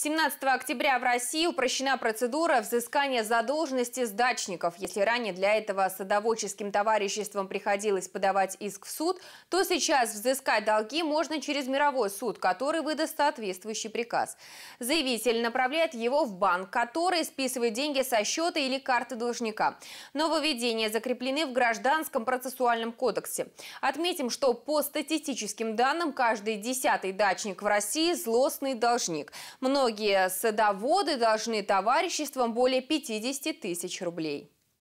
17 октября в России упрощена процедура взыскания задолженности с дачников. Если ранее для этого садоводческим товариществом приходилось подавать иск в суд, то сейчас взыскать долги можно через мировой суд, который выдаст соответствующий приказ. Заявитель направляет его в банк, который списывает деньги со счета или карты должника. Нововведения закреплены в Гражданском процессуальном кодексе. Отметим, что по статистическим данным каждый десятый дачник в России – злостный должник. Многие Многие садоводы должны товариществом более 50 тысяч рублей.